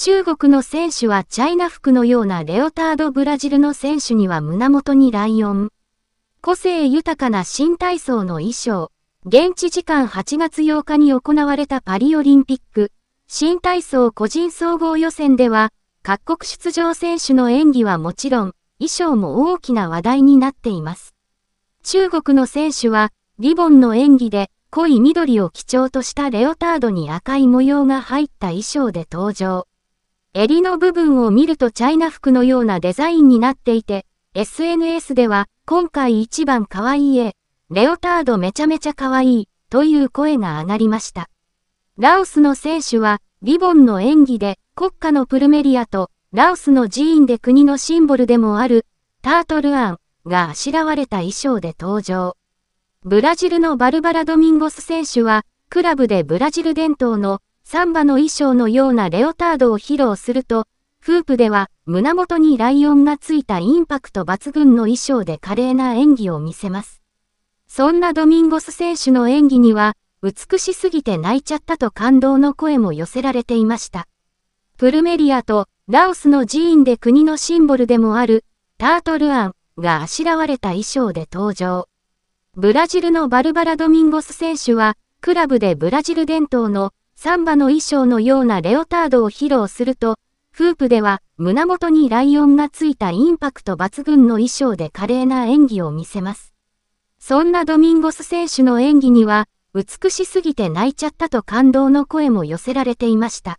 中国の選手はチャイナ服のようなレオタードブラジルの選手には胸元にライオン。個性豊かな新体操の衣装。現地時間8月8日に行われたパリオリンピック。新体操個人総合予選では、各国出場選手の演技はもちろん、衣装も大きな話題になっています。中国の選手は、リボンの演技で、濃い緑を基調としたレオタードに赤い模様が入った衣装で登場。襟の部分を見るとチャイナ服のようなデザインになっていて、SNS では、今回一番可愛い絵、レオタードめちゃめちゃ可愛い、という声が上がりました。ラオスの選手は、リボンの演技で、国家のプルメリアと、ラオスの寺院で国のシンボルでもある、タートルアンがあしらわれた衣装で登場。ブラジルのバルバラ・ドミンゴス選手は、クラブでブラジル伝統のサンバの衣装のようなレオタードを披露すると、フープでは胸元にライオンがついたインパクト抜群の衣装で華麗な演技を見せます。そんなドミンゴス選手の演技には、美しすぎて泣いちゃったと感動の声も寄せられていました。プルメリアとラオスの寺院で国のシンボルでもあるタートルアンがあしらわれた衣装で登場。ブラジルのバルバラ・ドミンゴス選手は、クラブでブラジル伝統のサンバの衣装のようなレオタードを披露すると、フープでは胸元にライオンがついたインパクト抜群の衣装で華麗な演技を見せます。そんなドミンゴス選手の演技には、美しすぎて泣いちゃったと感動の声も寄せられていました。